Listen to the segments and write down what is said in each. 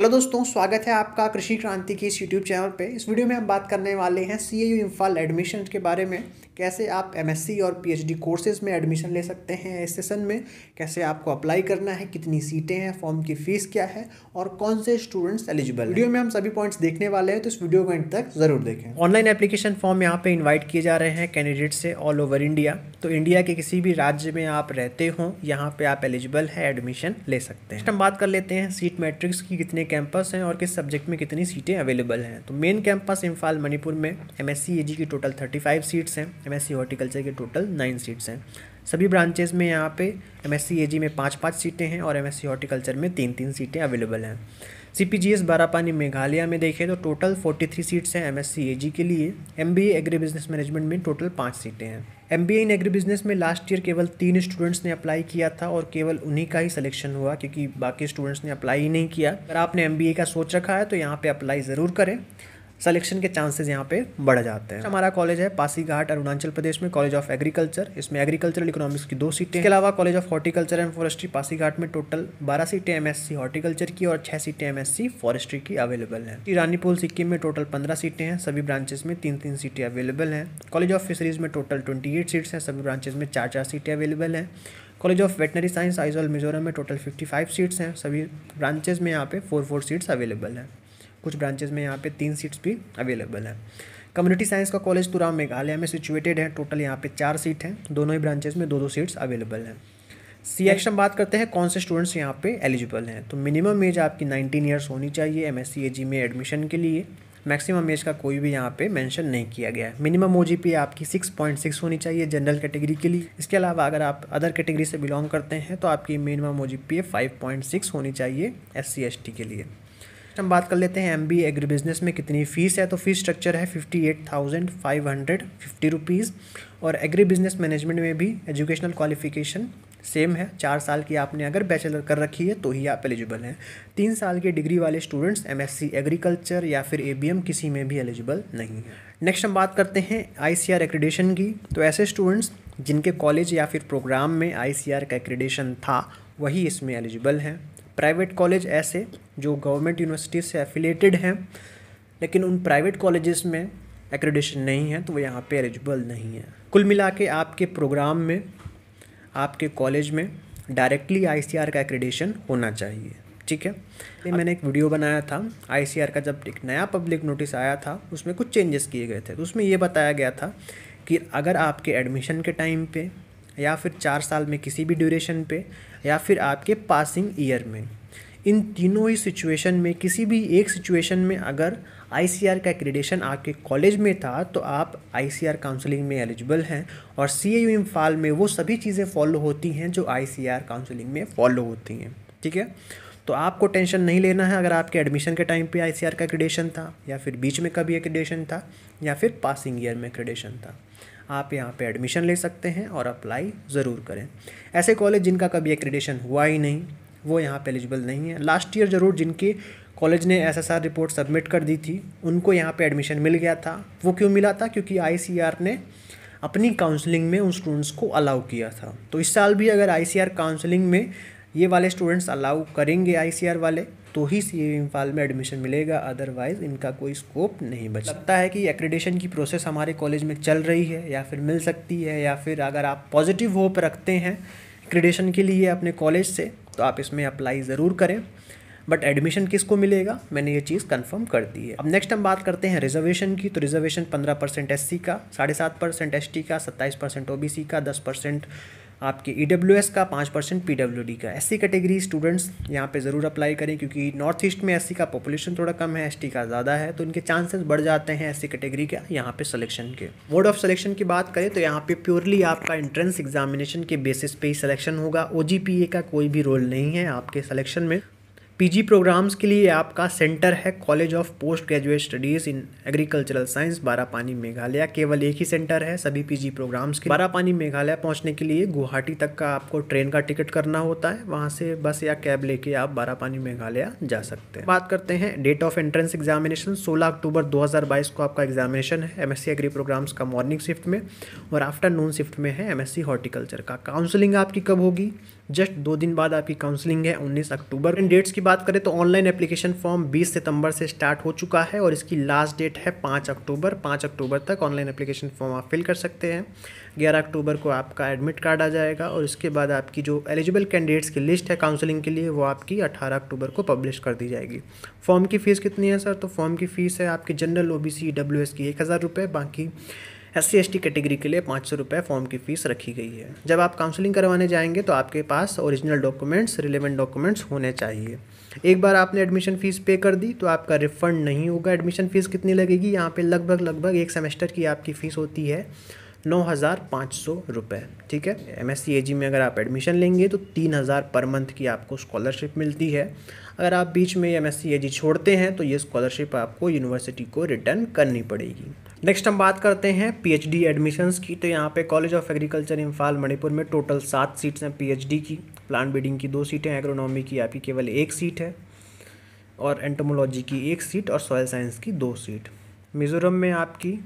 Hello दोस्तों स्वागत है आपका कृषि क्रांति की इस यूट्यूब चैनल पे इस वीडियो में हम बात करने वाले हैं C A U Imphal admission के बारे में कैसे आप एम और पी कोर्सेज़ में एडमिशन ले सकते हैं इस सेशन में कैसे आपको अप्लाई करना है कितनी सीटें हैं फॉर्म की फ़ीस क्या है और कौन से स्टूडेंट्स एलिजिबल वीडियो में हम सभी पॉइंट्स देखने वाले हैं तो इस वीडियो को एंड तक ज़रूर देखें ऑनलाइन एप्लीकेशन फॉर्म यहाँ पे इन्वाइट किए जा रहे हैं कैंडिडेट से ऑल ओवर इंडिया तो इंडिया के किसी भी राज्य में आप रहते हों यहाँ पर आप एलिजिबल है एडमिशन ले सकते हैं हम बात कर लेते हैं सीट मैट्रिक्स की कितने कैंपस हैं और किस सब्जेक्ट में कितनी सीटें अवेलेबल हैं तो मेन कैंपस इम्फाल मणिपुर में एम एस की टोटल थर्टी सीट्स हैं एम एस हॉर्टिकल्चर के टोटल नाइन सीट्स हैं सभी ब्रांचेज़ में यहाँ पे एम एस में पाँच पाँच सीटें हैं और एस हॉर्टिकल्चर में तीन तीन सीटें अवेलेबल हैं C P G S Barapani Meghalaya में देखें तो टोटल फोर्टी थ्री सीट्स हैं ए जी के लिए M B agri business management में टोटल पाँच सीटें हैं M B A in agri business में लास्ट ईयर केवल तीन स्टूडेंट्स ने अप्लाई किया था और केवल उन्हीं का ही सिलेक्शन हुआ क्योंकि बाकी स्टूडेंट्स ने अप्लाई ही नहीं किया अगर आपने एम बी ए का सोच रखा है तो यहाँ पर अप्लाई ज़रूर करें सलेक्शन के चांसेस यहाँ पे बढ़ जाते हैं हमारा कॉलेज है पासीघाट अरुणाचल प्रदेश में कॉलेज ऑफ एग्रीकल्चर इसमें एग्रीकल्चरल इकोनॉमिक्स की दो सीटें इसके अलावा college of horticulture and forestry Pasighat में टोटल बारह सीटें एमएससी हॉर्टिकल्चर की और छह सीटें एमएससी फॉरेस्ट्री की अवेलेबल हैं रानीपुर सिक्किम में टोटल पंद्रह सीटें हैं सभी ब्रांचेस में तीन तीन सीटें अवेलेबल हैं कॉलेज ऑफ फिशरीज में टोटल ट्वेंटी एट सीट्स हैं सभी ब्रांचेस में चार चार सीटें अवेलेबल हैं college of veterinary science Aizawl Mizoram में टोटल फाइव सीट्स हैं सभी ब्रांचेज में यहाँ पे फोर फोर सीट्स अवेलेबल हैं कुछ ब्रांचेज में यहाँ पे तीन सीट्स भी अवेलेबल हैं कम्युनिटी साइंस का कॉलेज तुरा मेघालय में सिचुएटेड है टोटल यहाँ पे चार सीट हैं दोनों ही ब्रांचेज में दो दो सीट्स अवेलेबल हैं सी एक्शन बात करते हैं कौन से स्टूडेंट्स यहाँ पे एलिजिबल हैं तो मिनिमम एज आपकी 19 इयर्स होनी चाहिए एम एस में एडमिशन के लिए मैक्सिमम एज का कोई भी यहाँ पे मेंशन नहीं किया गया है मिनिमम ओ आपकी सिक्स होनी चाहिए जनरल कैटेगरी के लिए इसके अलावा अगर आप अदर कैटेगरी से बिलोंग करते हैं तो आपकी मिनिमम ओ जी होनी चाहिए एस सी के लिए हम बात कर लेते हैं एम बी एग्री बिजनेस में कितनी फ़ीस है तो फ़ीस स्ट्रक्चर है fifty eight thousand five hundred fifty rupees और एग्री बिजनेस मैनेजमेंट में भी एजुकेशनल क्वालिफिकेशन सेम है चार साल की आपने अगर बैचलर कर रखी है तो ही आप एलिजिबल हैं तीन साल के डिग्री वाले students M S C agriculture या फिर ए बी एम किसी में भी एलिजिबल नहीं है नेक्स्ट हम बात करते हैं आई सी आर एक्रेडिशन की तो ऐसे स्टूडेंट्स जिनके कॉलेज या फिर प्रोग्राम में आई सी आर का एक्रेडिशन था वही इसमें एलिजिबल हैं प्राइवेट कॉलेज ऐसे जो गवर्नमेंट यूनिवर्सिटी से एफिलेटेड हैं लेकिन उन प्राइवेट कॉलेजेस में एक्रेडिशन नहीं है तो वो यहाँ पे एलिजिबल नहीं है कुल मिला के आपके प्रोग्राम में आपके कॉलेज में डायरेक्टली आई का एक्रेडिशन होना चाहिए ठीक है ये मैंने एक वीडियो बनाया था आई का जब एक नया पब्लिक नोटिस आया था उसमें कुछ चेंजेस किए गए थे तो उसमें ये बताया गया था कि अगर आपके एडमिशन के टाइम पे या फिर चार साल में किसी भी ड्यूरेशन पे या फिर आपके पासिंग ईयर में इन तीनों ही सिचुएशन में किसी भी एक सिचुएशन में अगर आई का एक्रेडेशन आपके कॉलेज में था तो आप आईसीआर काउंसलिंग में एलिजिबल हैं और सी एम इम्फाल में वो सभी चीज़ें फॉलो होती हैं जो आई काउंसलिंग में फॉलो होती हैं ठीक है तो आपको टेंशन नहीं लेना है अगर आपके एडमिशन के टाइम पे आई का क्रेडेशन था या फिर बीच में कभी एक्रेडेशन था या फिर पासिंग ईयर में क्रेडेशन था आप यहाँ पे एडमिशन ले सकते हैं और अप्लाई ज़रूर करें ऐसे कॉलेज जिनका कभी एक्रेडिशन हुआ ही नहीं वो यहाँ पे एलिजिबल नहीं है लास्ट ईयर ज़रूर जिनके कॉलेज ने एस रिपोर्ट सबमिट कर दी थी उनको यहाँ पर एडमिशन मिल गया था वो क्यों मिला था क्योंकि आई ने अपनी काउंसलिंग में उन स्टूडेंट्स को अलाउ किया था तो इस साल भी अगर आईसीआर काउंसलिंग में ये वाले स्टूडेंट्स अलाउ करेंगे आईसीआर वाले तो ही सी इम्फाल में एडमिशन मिलेगा अदरवाइज़ इनका कोई स्कोप नहीं बच सकता है कि एक्रेडेशन की प्रोसेस हमारे कॉलेज में चल रही है या फिर मिल सकती है या फिर अगर आप पॉजिटिव होप रखते हैं एक्रेडेशन के लिए अपने कॉलेज से तो आप इसमें अप्लाई ज़रूर करें बट एडमिशन किसको मिलेगा मैंने ये चीज़ कंफर्म कर दी है अब नेक्स्ट हम बात करते हैं रिजर्वेशन की तो रिजर्वेशन पंद्रह परसेंट एस का साढ़े सात परसेंट एस का सत्ताईस परसेंट ओ का दस परसेंट आपके ई e का पाँच परसेंट पी का एस कैटेगरी स्टूडेंट्स यहाँ पे ज़रूर अप्लाई करें क्योंकि नॉर्थ ईस्ट में एस का पॉपुलेशन थोड़ा कम है एस का ज़्यादा है तो इनके चांसेस बढ़ जाते हैं एस कैटेगरी का यहाँ पे सिलेक्शन के मोड ऑफ सिलेक्शन की बात करें तो यहाँ पे प्योरली आपका एंट्रेंस एग्जामिनेशन के बेसिस पे ही सिलेक्शन होगा ओ का कोई भी रोल नहीं है आपके सलेक्शन में पीजी प्रोग्राम्स के लिए आपका सेंटर है college of post graduate studies in agricultural science Barapani Meghalaya केवल एक ही सेंटर है सभी पीजी प्रोग्राम्स के बारापानी मेघालय पहुंचने के लिए गुवाहाटी तक का आपको ट्रेन का टिकट करना होता है वहां से बस या कैब लेके आप बारापानी मेघालय जा सकते हैं बात करते हैं डेट ऑफ एंट्रेंस एग्जामिनेशन सोलह अक्टूबर दो को आपका एग्जामिनेशन है एम एग्री प्रोग्राम्स का मॉर्निंग शिफ्ट में और आफ्टरनून शिफ्ट में है एम हॉर्टिकल्चर का काउंसिलिंग आपकी कब होगी जस्ट दो दिन बाद आपकी काउंसलिंग है उन्नीस अक्टूबर इन डेट्स की बात करें तो ऑनलाइन एप्लीकेशन फॉर्म बीस सितंबर से स्टार्ट हो चुका है और इसकी लास्ट डेट है पाँच अक्टूबर पाँच अक्टूबर तक ऑनलाइन एप्लीकेशन फॉर्म आप फिल कर सकते हैं ग्यारह अक्टूबर को आपका एडमिट कार्ड आ जाएगा और इसके बाद आपकी जो एलिजिबल कैंडिडेट्स की लिस्ट है काउंसलिंग के लिए वो आपकी अठारह अक्टूबर को पब्लिश कर दी जाएगी फॉर्म की फ़ीस कितनी है सर तो फॉर्म की फ़ीस है आपकी general O B C W S की एक हज़ार रुपये बाकी S C S T category के लिए पाँच सौ रुपये फॉर्म की फ़ीस रखी गई है जब आप काउंसलिंग करवाने जाएंगे तो आपके पास ओरिजिनल डॉक्यूमेंट्स रिलेवेंट डॉक्यूमेंट्स होने चाहिए एक बार आपने एडमिशन फ़ीस पे कर दी तो आपका रिफ़ंड नहीं होगा एडमिशन फ़ीस कितनी लगेगी यहाँ पे लगभग लगभग एक सेमेस्टर की आपकी फ़ीस होती है नौ हज़ार पाँच सौ रुपये ठीक है एम एस में अगर आप एडमिशन लेंगे तो तीन हज़ार पर मंथ की आपको स्कॉलरशिप मिलती है अगर आप बीच में एम एस छोड़ते हैं तो ये स्कॉलरशिप आपको यूनिवर्सिटी को रिटर्न करनी पड़ेगी नेक्स्ट हम बात करते हैं पीएचडी एडमिशन्स की तो यहाँ पे college of agriculture Imphal Manipur में टोटल सात सीट्स हैं पीएचडी की प्लांट ब्रीडिंग की दो सीटें एग्रोनॉमी की आपकी केवल एक सीट है और एंटोमोलॉजी की एक सीट और सॉयल साइंस की दो सीट मिज़ोरम में आपकी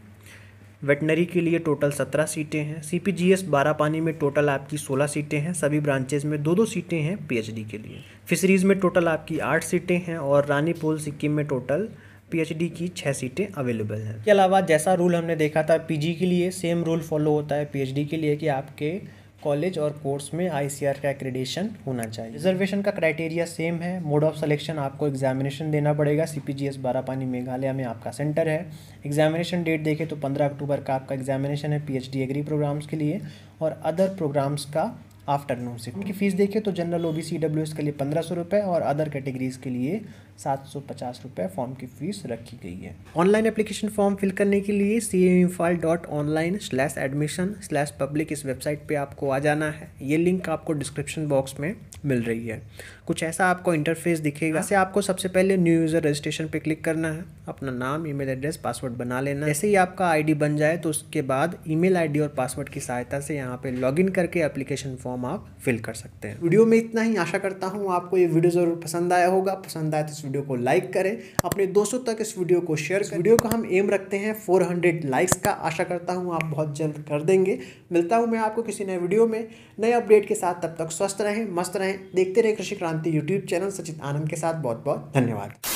वेटनरी के लिए टोटल सत्रह सीटें हैं सी पी जी एस बारह पानी में टोटल आपकी सोलह सीटें हैं सभी ब्रांचेज़ में दो दो सीटें हैं पी एच डी के लिए फिशरीज़ में टोटल आपकी आठ सीटें हैं और रानीपोल सिक्किम में टोटल पीएचडी की छः सीटें अवेलेबल हैं इसके अलावा जैसा रूल हमने देखा था पीजी के लिए सेम रूल फॉलो होता है पीएचडी के लिए कि आपके कॉलेज और कोर्स में आई का एक्रेडेशन होना चाहिए रिजर्वेशन का क्राइटेरिया सेम है मोड ऑफ सलेक्शन आपको एग्जामिनेशन देना पड़ेगा C P G S Barapani Meghalaya में आपका सेंटर है एग्जामिनेशन डेट देखें तो पंद्रह अक्टूबर का आपका एग्जामिनेशन है P H D agri programmes के लिए और अदर प्रोग्राम्स का आफ्टरनून से उनकी फ़ीस देखें तो general O B C W S के लिए पंद्रह सौ रुपये और अदर कैटेगरीज़ के लिए सात सौ पचास रुपये फॉर्म की फीस रखी गई है ऑनलाइन एप्लीकेशन फॉर्म फिल करने के लिए C Imphal dot online slash admission slash public इस वेबसाइट पे आपको आ जाना है ये लिंक आपको डिस्क्रिप्शन बॉक्स में मिल रही है कुछ ऐसा आपको इंटरफेस दिखेगा हाँ। जैसे आपको सबसे पहले न्यू यूज़र रजिस्ट्रेशन पे क्लिक करना है अपना नाम ईमेल एड्रेस पासवर्ड बना लेना जैसे ही आपका आईडी बन जाए तो उसके बाद ईमेल आईडी और पासवर्ड की सहायता से यहाँ पे लॉगिन करके एप्लीकेशन फॉर्म आप फिल कर सकते हैं वीडियो में इतना ही आशा करता हूँ आपको ये वीडियो ज़रूर पसंद आया होगा पसंद आया तो वीडियो को लाइक करें अपने दोस्तों तक इस वीडियो को शेयर करें वीडियो का हम एम रखते हैं 400 लाइक्स का आशा करता हूँ आप बहुत जल्द कर देंगे मिलता हूँ मैं आपको किसी नए वीडियो में नए अपडेट के साथ तब तक स्वस्थ रहें मस्त रहें देखते रहे कृषि क्रांति यूट्यूब चैनल सचित आनंद के साथ बहुत बहुत धन्यवाद